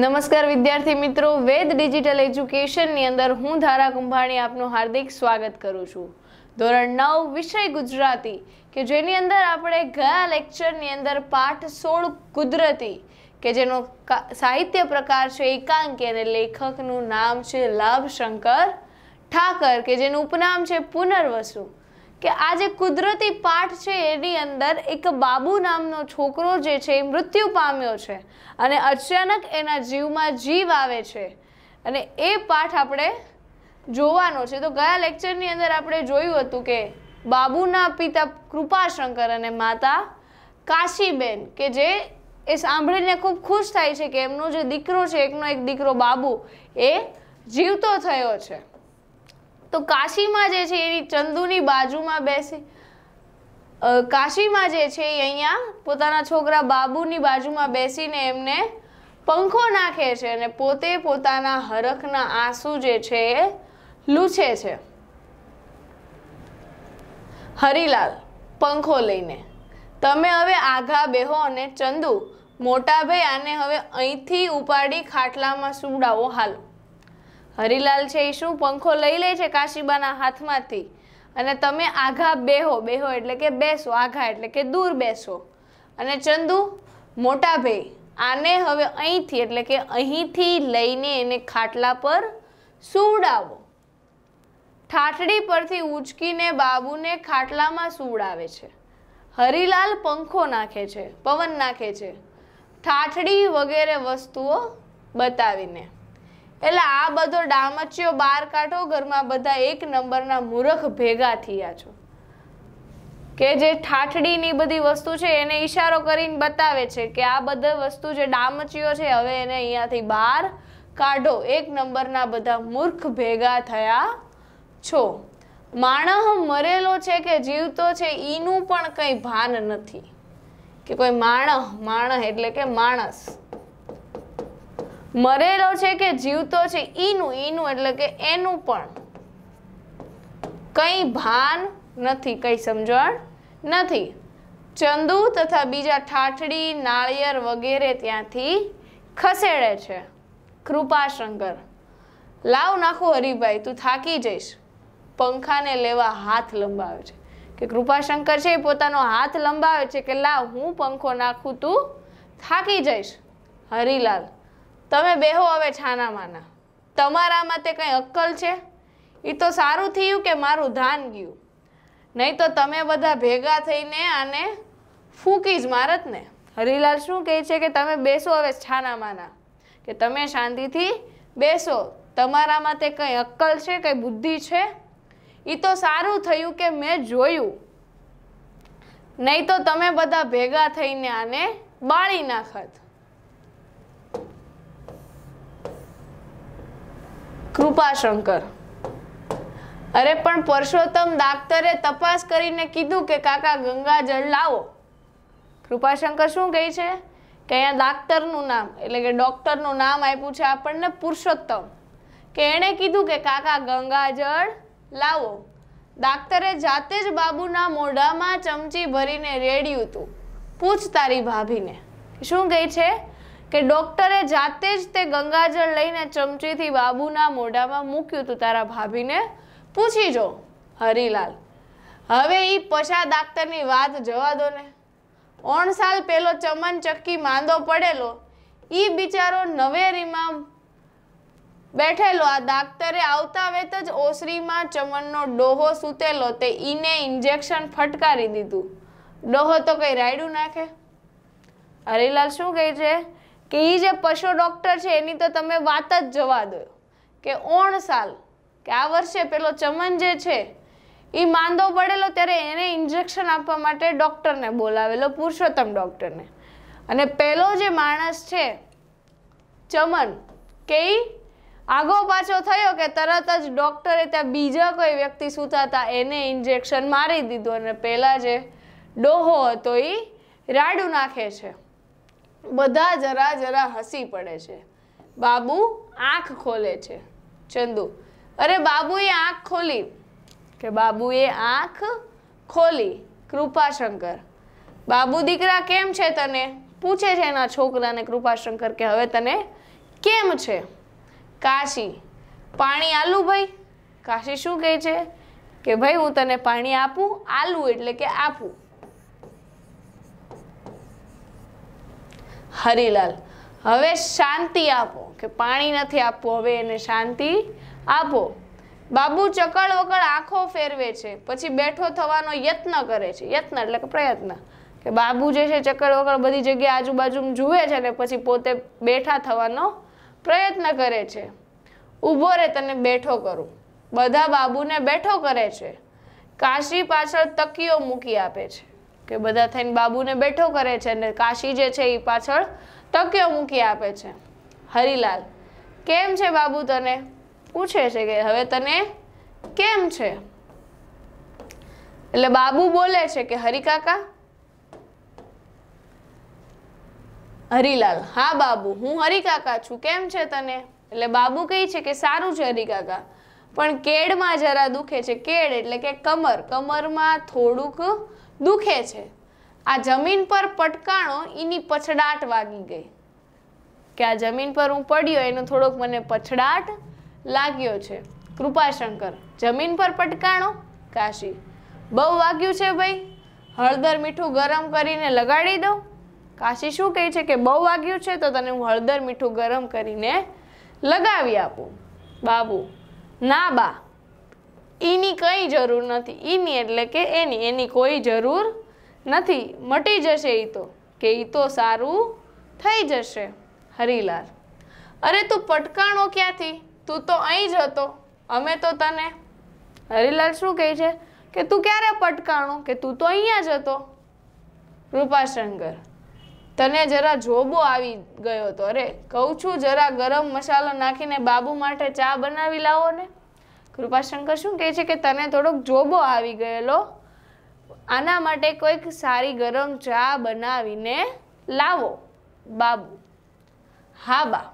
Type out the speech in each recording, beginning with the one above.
નમસ્કાર વિદ્યાર્થી મિત્રો વેદ ડિજિટલ એજ્યુકેશનની અંદર હું ધારા કુંભાણી આપનું હાર્દિક સ્વાગત કરું છું ધોરણ નવ વિષય ગુજરાતી કે જેની અંદર આપણે ગયા લેક્ચરની અંદર પાઠ સોળ કુદરતી કે જેનો સાહિત્ય પ્રકાર છે એકાંકી અને લેખકનું નામ છે લાભશંકર ઠાકર કે જેનું ઉપનામ છે પુનર્વસુ કે આ જે કુદરતી પાઠ છે એની અંદર એક બાબુ નામનો છોકરો જે છે એ મૃત્યુ પામ્યો છે અને અચાનક એના જીવમાં જીવ આવે છે અને એ પાઠ આપણે જોવાનો છે તો ગયા લેક્ચરની અંદર આપણે જોયું હતું કે બાબુના પિતા કૃપાશંકર અને માતા કાશીબેન કે જે એ સાંભળીને ખૂબ ખુશ થાય છે કે એમનો જે દીકરો છે એકનો એક દીકરો બાબુ એ જીવતો થયો છે તો કાશીમાં જે છે એની ચંદુની બાજુમાં બેસી કાશીમાં જે છે એ અહીંયા પોતાના છોકરા બાબુની બાજુમાં બેસીને એમને પંખો નાખે છે અને પોતે પોતાના હરખના આંસુ જે છે એ લૂછે છે હરિલાલ પંખો લઈને તમે હવે આઘા બેહો અને ચંદુ મોટા ભાઈ આને હવે અહીંથી ઉપાડી ખાટલામાં સુવડાવો હાલો હરિલાલ છે એ શું પંખો લઈ લે છે કાશીબાના હાથમાંથી અને તમે આઘા બેહો બેહો એટલે કે બેસો આઘા એટલે કે દૂર બેસો અને ચંદુ મોટા ભાઈ આને હવે અહીંથી એટલે કે અહીંથી લઈને એને ખાટલા પર સુવડાવો ઠાઠડી પરથી ઉચકીને બાબુને ખાટલામાં સુવડાવે છે હરિલાલ પંખો નાખે છે પવન નાખે છે ઠાઠડી વગેરે વસ્તુઓ બતાવીને એટલે આ બધો ડામચિયો બહાર કાઢો ઘરમાં બધા એક નંબરના મૂર્ખ ભેગા થયા છો કે જે ઠાઠડીની બધી વસ્તુ છે એને ઈશારો કરીને બતાવે છે કે આ બધા વસ્તુ જે ડામચીઓ છે હવે એને અહીંયાથી બહાર કાઢો એક નંબરના બધા મૂર્ખ ભેગા થયા છો માણહ મરેલો છે કે જીવતો છે એનું પણ કંઈ ભાન નથી કે કોઈ માણહ માણહ એટલે કે માણસ મરેલો છે કે જીવતો છે ઈનું ઈનું એટલે કે એનું પણ કંઈ ભાન નથી કંઈ સમજણ નથી ચંદુ તથા બીજા ઠાઠડી નાળિયેર વગેરે ત્યાંથી ખસેડે છે કૃપાશંકર લાવ નાખું હરિભાઈ તું થાકી જઈશ પંખાને લેવા હાથ લંબાવે છે કે કૃપાશંકર છે એ પોતાનો હાથ લંબાવે છે કે લાવ હું પંખો નાખું તું થાકી જઈશ હરિલાલ તમે બેહો હવે છાનામાના તમારામાં તે કંઈ અક્કલ છે એ તો સારું થયું કે મારું ધાન ગયું નહીં તો તમે બધા ભેગા થઈને આને ફૂંકી જ મારત ને હરિલાલ શું કહે છે કે તમે બેસો હવે છાનામાના કે તમે શાંતિથી બેસો તમારામાં તે કંઈ અક્કલ છે કંઈ બુદ્ધિ છે એ તો સારું થયું કે મેં જોયું નહીં તો તમે બધા ભેગા થઈને આને બાળી નાખત કૃપાશંકર અરે પણ પરસોત્તમ ડાક્ટરે તપાસ કરીને કીધું કે કાકા ગંગાજળ લાવો કૃપાશંકર શું કહે છે કે અહીંયા ડાક્ટરનું નામ એટલે કે ડૉક્ટરનું નામ આપ્યું છે આપણને પુરુષોત્તમ કે એણે કીધું કે કાકા ગંગાજળ લાવો ડાક્ટરે જાતે જ બાબુના મોઢામાં ચમચી ભરીને રેડ્યું હતું પૂછ તારી ભાભીને શું કહે છે કે ડોક્ટરે જાતે જ તે ગંગાજળ લઈને ચમચીથી બાબુના મોઢામાં મૂક્યું તું તારા ભાભીને પૂછી જો હરિલાલ હવે એ પછા દાક્તરની વાત જવા દો ને ઓણ સાલ પેલો ચમન ચક્કી માંદો પડેલો એ બિચારો નવેરીમાં બેઠેલો આ દાક્તરે આવતા વેત જ ઓસરીમાં ચમનનો ડોહો સૂતેલો તે ઈને ઇન્જેક્શન ફટકારી દીધું ડોહો તો કંઈ રાયડું નાખે હરિલાલ શું કહે છે કે એ જે પશુ ડૉક્ટર છે એની તો તમે વાત જ જવા દો કે ઓણ સાલ કે આ વર્ષે પેલો ચમન જે છે એ માંદો પડેલો ત્યારે એને ઇન્જેક્શન આપવા માટે ડૉક્ટરને બોલાવેલો પુરુષોત્તમ ડૉક્ટરને અને પહેલો જે માણસ છે ચમન કે એ આગો પાછો થયો કે તરત જ ડૉક્ટરે ત્યાં બીજા કોઈ વ્યક્તિ સૂતા હતા એને ઇન્જેક્શન મારી દીધું અને પહેલાં જે ડોહો હતો એ રાડું નાખે છે બધા જરા જરા હસી પડે છે બાબુ આંખ ખોલે છે ચંદુ અરે બાબુએ આંખ ખોલી કે બાબુએ આંખ ખોલી કૃપાશંકર બાબુ દીકરા કેમ છે તને પૂછે છે એના છોકરાને કૃપાશંકર કે હવે તને કેમ છે કાશી પાણી આલુ ભાઈ કાશી શું કહે છે કે ભાઈ હું તને પાણી આપું આલુ એટલે કે આપું હરિલાલ હવે શાંતિ આપો કે પાણી નથી આપવું હવે એને શાંતિ આપો બાબુ ચકળ વકળ આંખો ફેરવે છે પછી બેઠો થવાનો યત્ન કરે છે યત્ન એટલે કે પ્રયત્ન કે બાબુ જે છે ચકળ વકળ બધી જગ્યાએ આજુબાજુ જુએ છે અને પછી પોતે બેઠા થવાનો પ્રયત્ન કરે છે ઊભો રહે તને બેઠો કરું બધા બાબુને બેઠો કરે છે કાશી પાછળ તકીઓ મૂકી આપે છે કે બધા થઈને બાબુને બેઠો કરે છે અને કાશી જે છે એ પાછળ તક્યો મૂકી આપે છે હરિલાલ કેમ છે બાબુ તને પૂછે છે કે હવે તને કેમ છે એટલે બાબુ બોલે છે કે હરિકાકા હરિલાલ હા બાબુ હું હરિકાકા છું કેમ છે તને એટલે બાબુ કહે છે કે સારું છે હરિકાકા પણ કેડમાં જરા દુખે છે કેડ એટલે કે કમર કમરમાં થોડુંક દુખે છે આ જમીન પર પટકાણો એની પછડાટ વાગી ગઈ કે આ જમીન પર હું પડ્યો એનો થોડોક મને પછડાટ લાગ્યો છે કૃપાશંકર જમીન પર પટકાણો કાશી બહુ વાગ્યું છે ભાઈ હળદર મીઠું ગરમ કરીને લગાડી દઉં કાશી શું કહે છે કે બહુ વાગ્યું છે તો તને હું હળદર મીઠું ગરમ કરીને લગાવી આપું બાબુ ના બા એની કંઈ જરૂર નથી એની એટલે કે એની એની કોઈ જરૂર નથી મટી જશે એ તો કે એ તો સારું થઈ જશે હરિલાલ અરે તું પટકાણો ક્યાંથી તું તો અહીં જ હતો અમે તો તને હરિલાલ શું કહે છે કે તું ક્યારે પટકાણો કે તું તો અહીંયા જ હતો રૂપાશંકર તને જરા જોબો આવી ગયો હતો અરે કહું છું જરા ગરમ મસાલો નાખીને બાબુ માટે ચા બનાવી લાવો ને કૃપાશંકર શું કહે છે કે તને થોડોક જોબો આવી ગયેલો આના માટે કોઈક સારી ગરમ ચા બનાવીને લાવો બાબુ હા બા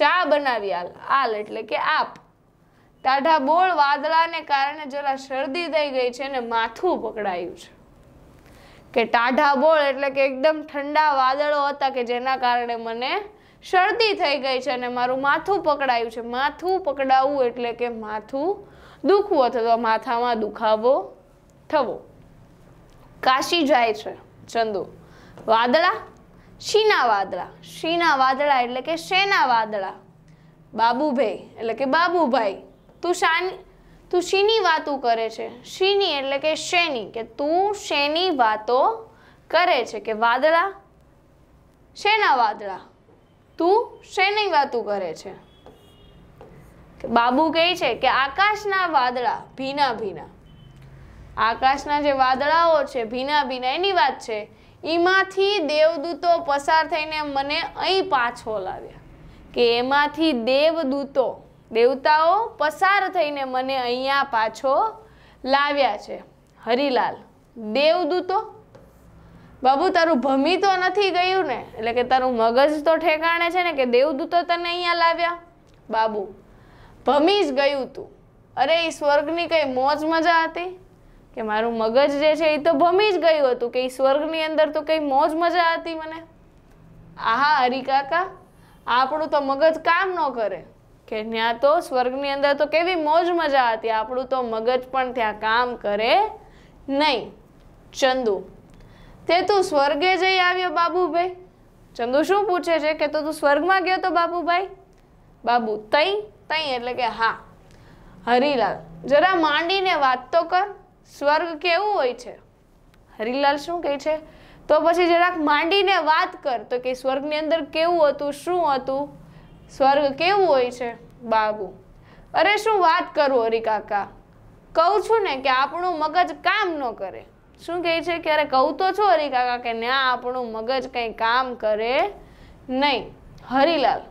ચા બનાવી આલ આલ એટલે કે આપ ટાઢા બોળ વાદળાને કારણે જરા શરદી થઈ ગઈ છે ને માથું પકડાયું છે કે ટાઢા બોળ એટલે કે એકદમ ઠંડા વાદળો હતા કે જેના કારણે મને શરદી થઈ ગઈ છે અને મારું માથું પકડાયું છે માથું પકડાવવું એટલે કે માથું દુખવું અથવા માથામાં દુખાવો થવો કાશી જાય છે ચંદુ વાદળા શીના વાદળા શીના વાદળા એટલે કે શેના વાદળા બાબુભાઈ એટલે કે બાબુભાઈ તું શાની તું શીની વાતો કરે છે શીની એટલે કે શેની કે તું શેની વાતો કરે છે કે વાદળા શેના વાદળા તું શેની વાતું કરે છે બાબુ કહે છે કે આકાશના વાદળા ભીના ભીના આકાશના જે વાદળાઓ છે ભીના ભીના એની વાત છે એમાંથી દેવદૂતો પસાર થઈને મને અહીં પાછો લાવ્યા કે એમાંથી દેવદૂતો દેવતાઓ પસાર થઈને મને અહીંયા પાછો લાવ્યા છે હરિલાલ દેવદૂતો બાબુ તારું ભમી તો નથી ગયું ને એટલે કે તારું મગજ તો ઠેકાણે છે ને કે દેવદૂતો તને અહીંયા લાવ્યા બાબુ ભમી જ ગયું તું અરે એ સ્વર્ગની કંઈ મોજ મજા હતી કે મારું મગજ જે છે એ તો ભમી જ ગયું હતું કે એ સ્વર્ગની અંદર તો કંઈ મોજ મજા હતી મને આહા હરિકાકા આપણું તો મગજ કામ ન કરે કે ત્યાં તો સ્વર્ગની અંદર તો કેવી મોજ મજા હતી આપણું તો મગજ પણ ત્યાં કામ કરે નહીં ચંદુ તે તું સ્વર્ગે જઈ આવ્યો બાબુભાઈ ચંદુ શું પૂછે છે કે તો તું સ્વર્ગમાં ગયો તો બાબુભાઈ બાબુ તઈ તઈ એટલે કે હા હરિલાલ જરા માંડીને વાત તો કર સ્વર્ગ કેવું હોય છે હરિલાલ શું કહે છે તો પછી જરાક માંડીને વાત કર તો કે સ્વર્ગની અંદર કેવું હતું શું હતું સ્વર્ગ કેવું હોય છે બાબુ અરે શું વાત કરું હરિકાકા કહું છું ને કે આપણું મગજ કામ ન કરે શું કહે છે ક્યારે કહું તો છો હરી કાકા કે ના આપણું મગજ કંઈ કામ કરે નહીં હરિલાલ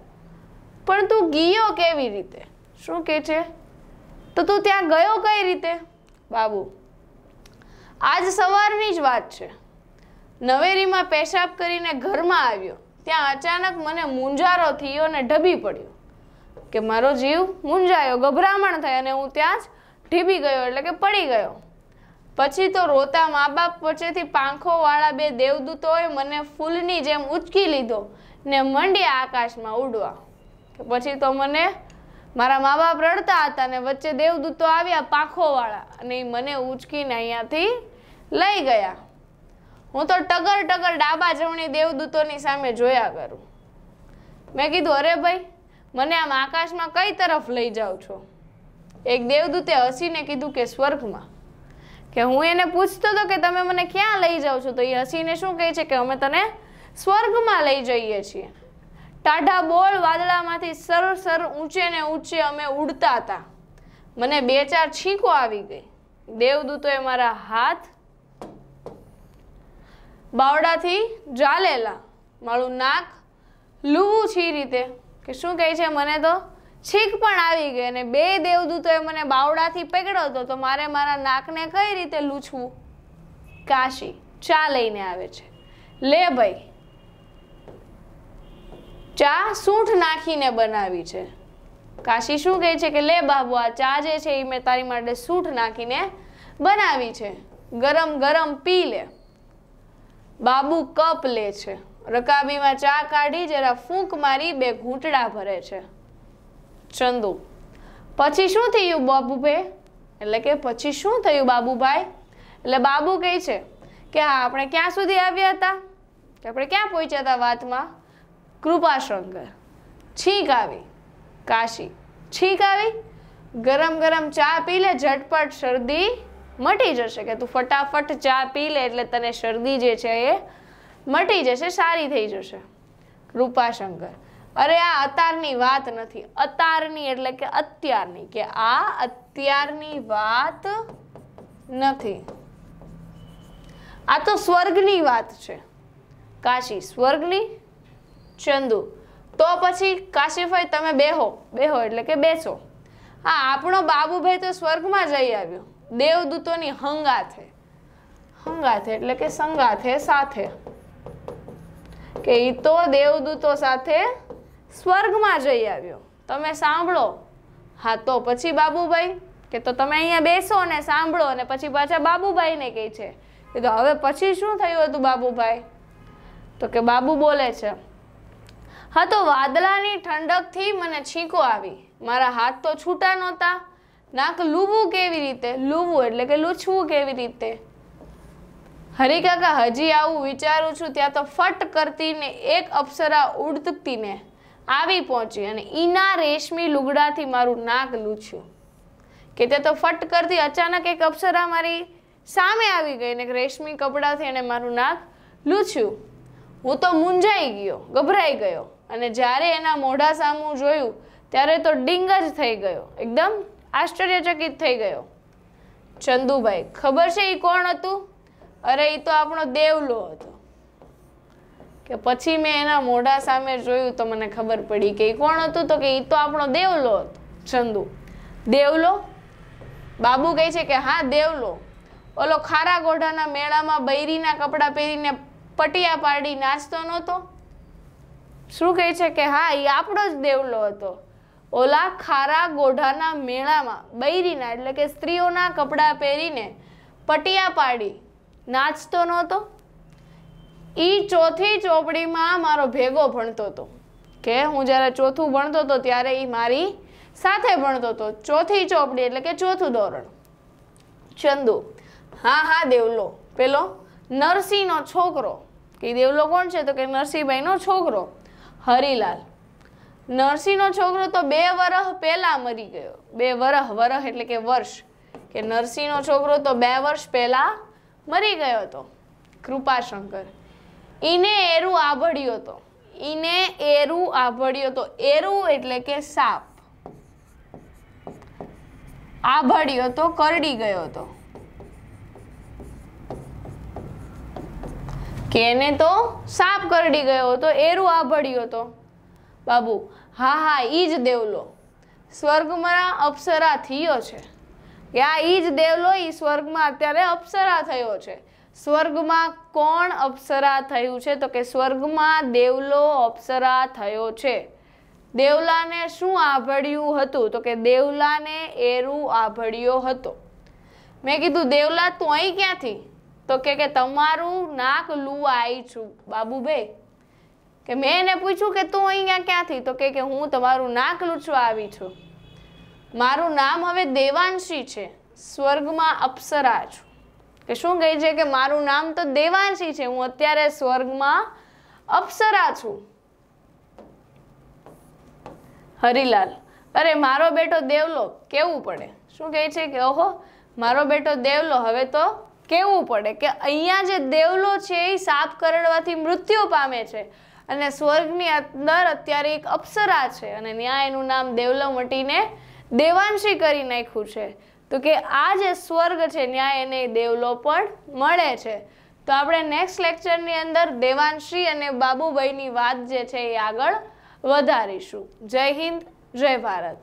પણ તું ગયો કેવી રીતે શું કહે છે તો તું ત્યાં ગયો કઈ રીતે બાબુ આજ સવારની જ વાત છે નવેરીમાં પેશાબ કરીને ઘરમાં આવ્યો ત્યાં અચાનક મને મૂંઝારો થયો અને ઢબી પડ્યો કે મારો જીવ મૂંઝાયો ગભરામણ થઈ અને હું ત્યાં જ ઢીબી ગયો એટલે કે પડી ગયો પછી તો રોતા મા બાપ વચ્ચેથી પાંખોવાળા બે દેવદૂતોએ મને ફૂલની જેમ ઉચકી લીધો ને મંડ્યા આકાશમાં ઉડવા પછી તો મને મારા મા બાપ રડતા હતા ને વચ્ચે દેવદૂતો આવ્યા પાંખોવાળા અને એ મને ઉચકીને અહીંયાથી લઈ ગયા હું તો ટગર ટગર ડાબા જમણી દેવદૂતોની સામે જોયા કરું મેં કીધું અરે ભાઈ મને આમ આકાશમાં કઈ તરફ લઈ જાઉં છો એક દેવદૂતે હસીને કીધું કે સ્વર્ગમાં કે હું એને પૂછતો હતો કે તમે મને ક્યાં લઈ જાઓ છો તો એ હસીને શું કહે છે કે અમે તને સ્વર્ગમાં લઈ જઈએ છીએ ટાઢા બોલ વાદળામાંથી સર સર ઊંચે ને ઊંચે અમે ઉડતા હતા મને બે ચાર છીંકો આવી ગઈ દેવદૂતોએ મારા હાથ બાવડાથી જાલેલા મારું નાક લૂવું છી રીતે કે શું કહે છે મને તો છીક પણ આવી ગઈ અને બે એ મને બાવડાથી પકડ્યો તો મારે મારા નાકને કઈ રીતે લૂછવું કાશી ચા લઈને આવે છે લે ભાઈ ચા સૂંઠ નાખીને બનાવી છે કાશી શું કહે છે કે લે બાબુ આ ચા જે છે એ મેં તારી માટે સૂંઠ નાખીને બનાવી છે ગરમ ગરમ પી લે બાબુ કપ લે છે રકાબીમાં ચા કાઢી જરા ફૂંક મારી બે ઘૂંટડા ભરે છે ચંદુ પછી શું થયું બાબુભાઈ એટલે કે પછી શું થયું બાબુભાઈ એટલે બાબુ કહે છે કે હા આપણે ક્યાં સુધી આવ્યા હતા કે આપણે ક્યાં પહોંચ્યા હતા વાતમાં કૃપાશંકર છીંક આવી કાશી છીંક આવી ગરમ ગરમ ચા પી લે ઝટપટ શરદી મટી જશે કે તું ફટાફટ ચા પી લે એટલે તને શરદી જે છે એ મટી જશે સારી થઈ જશે કૃપાશંકર અરે આ અતારની વાત નથી અતારની એટલે કે અત્યારની કે આ અત્યારની વાત નથી આ તો સ્વર્ગની વાત છે કાશી સ્વર્ગની ચંદુ તો પછી કાશીભાઈ તમે બેહો બેહો એટલે કે બેસો હા આપણો બાબુભાઈ તો સ્વર્ગમાં જઈ આવ્યો દેવદૂતોની હંગાથે હંગાથે એટલે કે સંગાથે સાથે કે એ તો દેવદૂતો સાથે સ્વર્ગમાં જઈ આવ્યો તમે સાંભળો હા તો પછી બાબુભાઈ કે તો તમે અહીંયા બેસો ને સાંભળો અને પછી પાછા બાબુભાઈને કહે છે કે તો હવે પછી શું થયું હતું બાબુભાઈ તો કે બાબુ બોલે છે હા તો વાદળાની ઠંડકથી મને છીંકો આવી મારા હાથ તો છૂટા નહોતા નાક લૂવું કેવી રીતે લૂવું એટલે કે લૂછવું કેવી રીતે હરિકાકા હજી આવું વિચારું છું ત્યાં તો ફટ કરતી ને એક અપ્સરા ઉડતીને આવી પહોંચી અને ઈના રેશમી લુગડાથી મારું નાક લૂછ્યું કે તે તો ફટ કરતી અચાનક એક અપ્સરા મારી સામે આવી ગઈ ને રેશમી કપડાથી એણે મારું નાક લૂછ્યું હું તો મૂંઝાઈ ગયો ગભરાઈ ગયો અને જ્યારે એના મોઢા સામું જોયું ત્યારે તો ડિંગ જ થઈ ગયો એકદમ આશ્ચર્યચકિત થઈ ગયો ચંદુભાઈ ખબર છે એ કોણ હતું અરે એ તો આપણો દેવલો હતો કે પછી મેં એના મોઢા સામે જોયું તો મને ખબર પડી કે એ કોણ હતું તો કે એ તો આપણો દેવલો હતો ચંદુ દેવલો બાબુ કહે છે કે હા દેવલો ઓલો ખારા ગોઢાના મેળામાં બૈરીના કપડાં પહેરીને પટિયા પાડી નાચતો નહોતો શું કહે છે કે હા એ આપણો જ દેવલો હતો ઓલા ખારા ગોઢાના મેળામાં બૈરીના એટલે કે સ્ત્રીઓના કપડાં પહેરીને પટિયા પાડી નાચતો નહોતો એ ચોથી ચોપડીમાં મારો ભેગો ભણતો હતો કે હું જ્યારે ચોથું ભણતો હતો ત્યારે એ મારી સાથે ભણતો હતો ચોથી ચોપડી એટલે કે ચોથું ધોરણ ચંદુ હા હા દેવલો પેલો નરસિંહનો છોકરો કે દેવલો કોણ છે તો કે નરસિંહભાઈનો છોકરો હરિલાલ નરસિંહનો છોકરો તો બે વરહ પહેલાં મરી ગયો બે વરહ વરહ એટલે કે વર્ષ કે નરસિંહનો છોકરો તો બે વર્ષ પહેલાં મરી ગયો હતો કૃપાશંકર એને એરું આભળ્યો હતો એને એરું આભળ્યું હતો એરું એટલે કે સાપ આભળ્યો તો કરડી ગયો હતો કે એને તો સાપ કરડી ગયો હતો એરું આભળ્યો હતો બાબુ હા હા એ જ દેવલો સ્વર્ગમાં અપ્સરા થયો છે યા એ જ દેવલો એ સ્વર્ગમાં અત્યારે અપ્સરા થયો છે સ્વર્ગમાં કોણ અપ્સરા થયું છે તો કે સ્વર્ગમાં દેવલો અપ્સરા થયો છે દેવલાને શું આભળ્યું હતું તો કે દેવલાને એરું આભળ્યો હતો મેં કીધું દેવલા તું અહીં ક્યાંથી તો કે કે તમારું નાક લૂ આવી છું બાબુભાઈ કે મેં એને પૂછ્યું કે તું અહીંયા ક્યાંથી તો કે કે હું તમારું નાક લૂછવા આવી છું મારું નામ હવે દેવાંશી છે સ્વર્ગમાં અપ્સરા છું કે શું કહે છે કે મારું નામ તો દેવાંશી છે હું અત્યારે સ્વર્ગમાં અપ્સરા છું હરિલાલ અરે મારો બેટો દેવલો કેવું પડે શું કહે છે કે ઓહો મારો બેટો દેવલો હવે તો કેવું પડે કે અહીંયા જે દેવલો છે એ સાપ કરડવાથી મૃત્યુ પામે છે અને સ્વર્ગની અંદર અત્યારે એક અપ્સરા છે અને ન્યાય એનું નામ દેવલો મટીને દેવાંશી કરી નાખ્યું છે તો કે આ જે સ્વર્ગ છે ન્યાય એને દેવલો પણ મળે છે તો આપણે નેક્સ્ટ લેક્ચરની અંદર દેવાંશી અને બાબુભાઈની વાત જે છે એ આગળ વધારીશું જય હિન્દ જય ભારત